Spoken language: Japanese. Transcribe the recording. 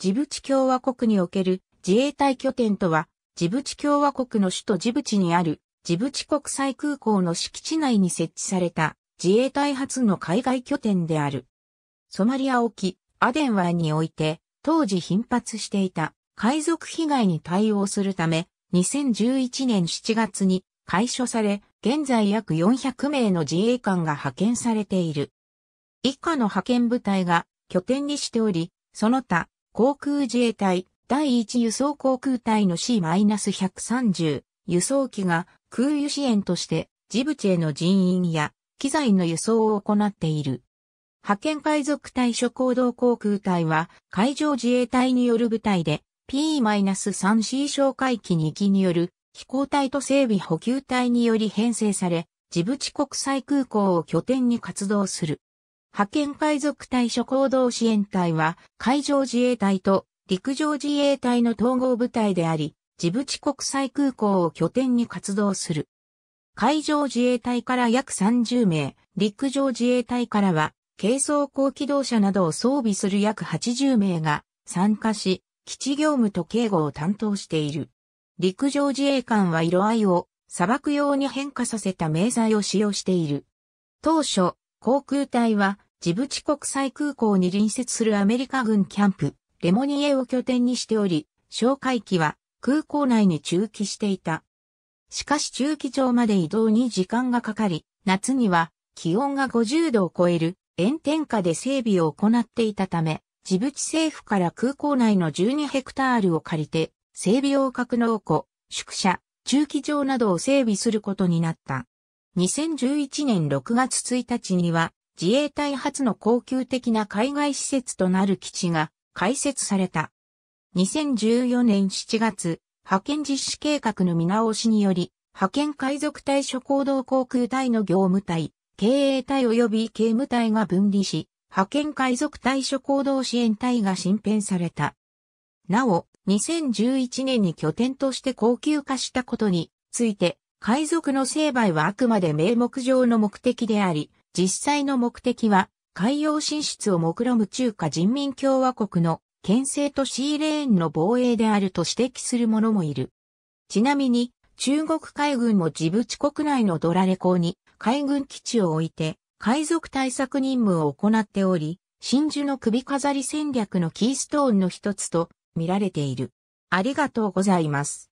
ジブチ共和国における自衛隊拠点とは、ジブチ共和国の首都ジブチにあるジブチ国際空港の敷地内に設置された自衛隊初の海外拠点である。ソマリア沖、アデン湾において、当時頻発していた海賊被害に対応するため、2011年7月に解消され、現在約400名の自衛官が派遣されている。以下の派遣部隊が拠点にしており、その他航空自衛隊第1輸送航空隊の C-130 輸送機が空輸支援としてジブチへの人員や機材の輸送を行っている。派遣海賊対処行動航空隊は海上自衛隊による部隊で P-3C 哨戒機2機による飛行隊と整備補給隊により編成され、ジブチ国際空港を拠点に活動する。派遣海賊隊諸行動支援隊は海上自衛隊と陸上自衛隊の統合部隊であり、ジブチ国際空港を拠点に活動する。海上自衛隊から約30名、陸上自衛隊からは、軽装甲機動車などを装備する約80名が参加し、基地業務と警護を担当している。陸上自衛官は色合いを砂漠用に変化させた名材を使用している。当初、航空隊は、ジブチ国際空港に隣接するアメリカ軍キャンプ、レモニエを拠点にしており、哨戒機は空港内に駐機していた。しかし駐機場まで移動に時間がかかり、夏には気温が50度を超える炎天下で整備を行っていたため、ジブチ政府から空港内の12ヘクタールを借りて、整備用格納庫、宿舎、駐機場などを整備することになった。2011年6月1日には、自衛隊初の高級的な海外施設となる基地が開設された。2014年7月、派遣実施計画の見直しにより、派遣海賊隊諸行動航空隊の業務隊、経営隊及び警務隊が分離し、派遣海賊対処行動支援隊が新編された。なお、2011年に拠点として高級化したことについて、海賊の成敗はあくまで名目上の目的であり、実際の目的は、海洋進出を目論む中華人民共和国の県政とシーレーンの防衛であると指摘する者もいる。ちなみに、中国海軍もジブチ国内のドラレ港に海軍基地を置いて、海賊対策任務を行っており、真珠の首飾り戦略のキーストーンの一つと見られている。ありがとうございます。